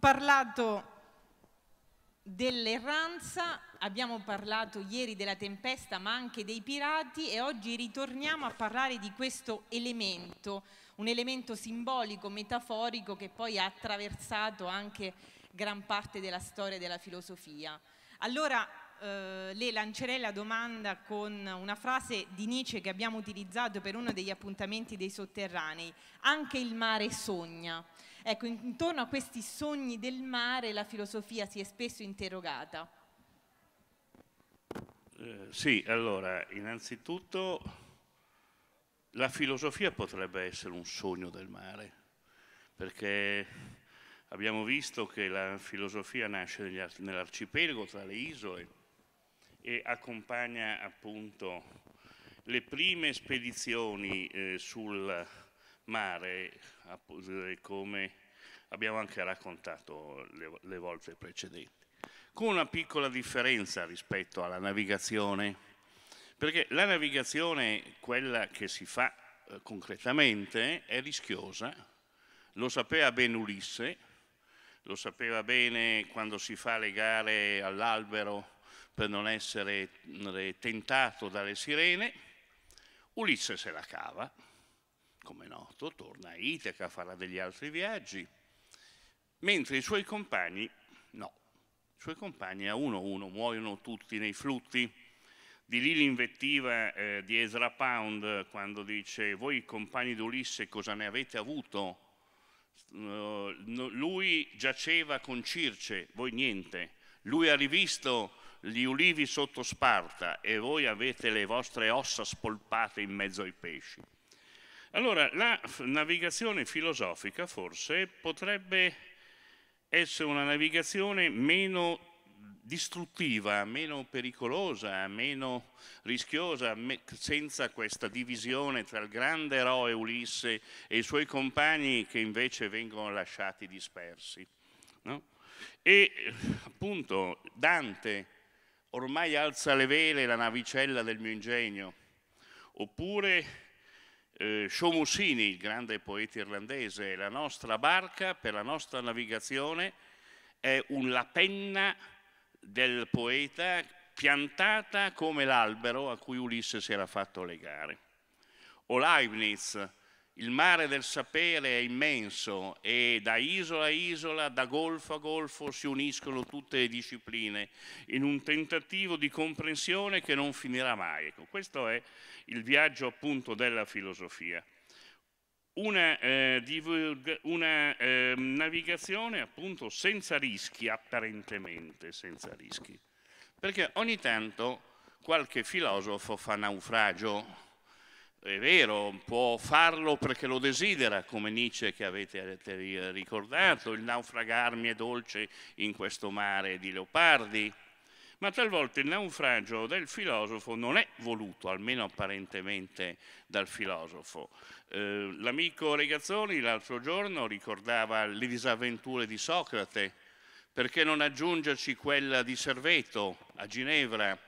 parlato dell'erranza, abbiamo parlato ieri della tempesta ma anche dei pirati e oggi ritorniamo a parlare di questo elemento, un elemento simbolico, metaforico che poi ha attraversato anche gran parte della storia della filosofia. Allora eh, le lancerei la domanda con una frase di Nietzsche che abbiamo utilizzato per uno degli appuntamenti dei sotterranei, anche il mare sogna. Ecco, intorno a questi sogni del mare la filosofia si è spesso interrogata. Eh, sì, allora, innanzitutto la filosofia potrebbe essere un sogno del mare, perché abbiamo visto che la filosofia nasce nell'arcipelago, tra le isole, e accompagna appunto le prime spedizioni eh, sul mare, eh, come abbiamo anche raccontato le, le volte precedenti, con una piccola differenza rispetto alla navigazione, perché la navigazione, quella che si fa eh, concretamente, è rischiosa, lo sapeva ben Ulisse, lo sapeva bene quando si fa le gare all'albero per non essere eh, tentato dalle sirene, Ulisse se la cava, come noto, torna a Itaca, farà degli altri viaggi, mentre i suoi compagni, no, i suoi compagni a uno a uno muoiono tutti nei flutti. Di lì l'invettiva eh, di Ezra Pound quando dice voi compagni d'Ulisse cosa ne avete avuto? Uh, lui giaceva con Circe, voi niente. Lui ha rivisto gli ulivi sotto Sparta e voi avete le vostre ossa spolpate in mezzo ai pesci. Allora, la navigazione filosofica forse potrebbe essere una navigazione meno distruttiva, meno pericolosa, meno rischiosa, me senza questa divisione tra il grande eroe Ulisse e i suoi compagni che invece vengono lasciati dispersi. No? E appunto Dante ormai alza le vele la navicella del mio ingegno, oppure eh, Shomusini, il grande poeta irlandese, la nostra barca per la nostra navigazione è la penna del poeta piantata come l'albero a cui Ulisse si era fatto legare. O Leibniz, il mare del sapere è immenso e da isola a isola, da golfo a golfo si uniscono tutte le discipline in un tentativo di comprensione che non finirà mai. Ecco, questo è il viaggio appunto della filosofia. Una, eh, divulga, una eh, navigazione appunto senza rischi, apparentemente senza rischi, perché ogni tanto qualche filosofo fa naufragio è vero, può farlo perché lo desidera, come Nietzsche che avete eh, eh, ricordato, il naufragarmi è dolce in questo mare di leopardi, ma talvolta il naufragio del filosofo non è voluto, almeno apparentemente dal filosofo. Eh, l'amico Regazzoni l'altro giorno ricordava le disavventure di Socrate, perché non aggiungerci quella di Serveto a Ginevra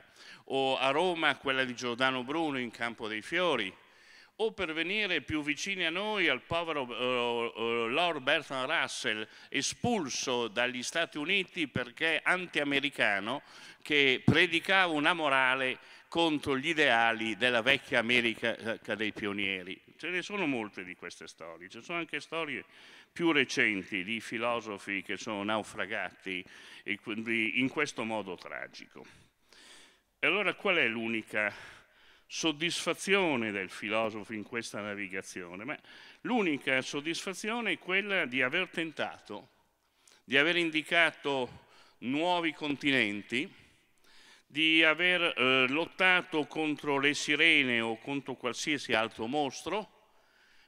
o a Roma quella di Giordano Bruno in Campo dei Fiori? o per venire più vicini a noi al povero uh, uh, Lord Bertrand Russell, espulso dagli Stati Uniti perché anti-americano, che predicava una morale contro gli ideali della vecchia America eh, dei pionieri. Ce ne sono molte di queste storie, ci sono anche storie più recenti di filosofi che sono naufragati in questo modo tragico. E allora qual è l'unica soddisfazione del filosofo in questa navigazione, ma l'unica soddisfazione è quella di aver tentato, di aver indicato nuovi continenti, di aver eh, lottato contro le sirene o contro qualsiasi altro mostro,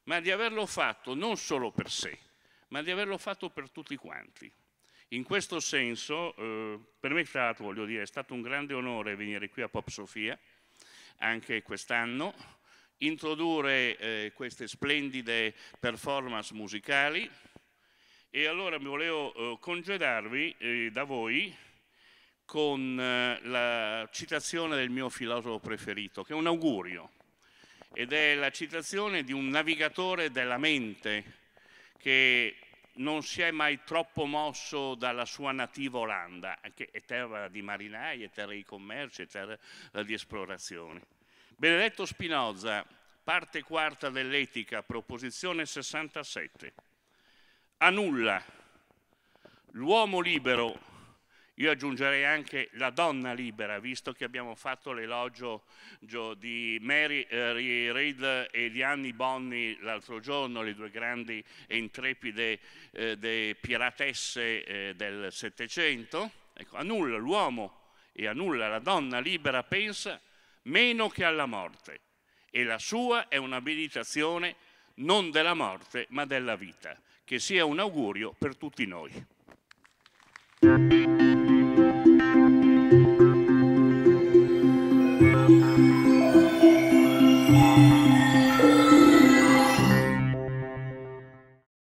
ma di averlo fatto non solo per sé, ma di averlo fatto per tutti quanti. In questo senso, eh, per me l'altro, voglio dire, è stato un grande onore venire qui a Pop Sofia, anche quest'anno, introdurre eh, queste splendide performance musicali e allora mi volevo eh, congedarvi eh, da voi con eh, la citazione del mio filosofo preferito, che è un augurio, ed è la citazione di un navigatore della mente che non si è mai troppo mosso dalla sua nativa Olanda, che è terra di marinai, è terra di commercio, è terra eh, di esplorazione. Benedetto Spinoza, parte quarta dell'Etica, proposizione 67, annulla l'uomo libero io aggiungerei anche la donna libera, visto che abbiamo fatto l'elogio di Mary eh, Reid e di Annie Bonni l'altro giorno, le due grandi e intrepide eh, piratesse eh, del Settecento. Ecco, a nulla l'uomo e a nulla la donna libera pensa meno che alla morte e la sua è una meditazione non della morte ma della vita, che sia un augurio per tutti noi.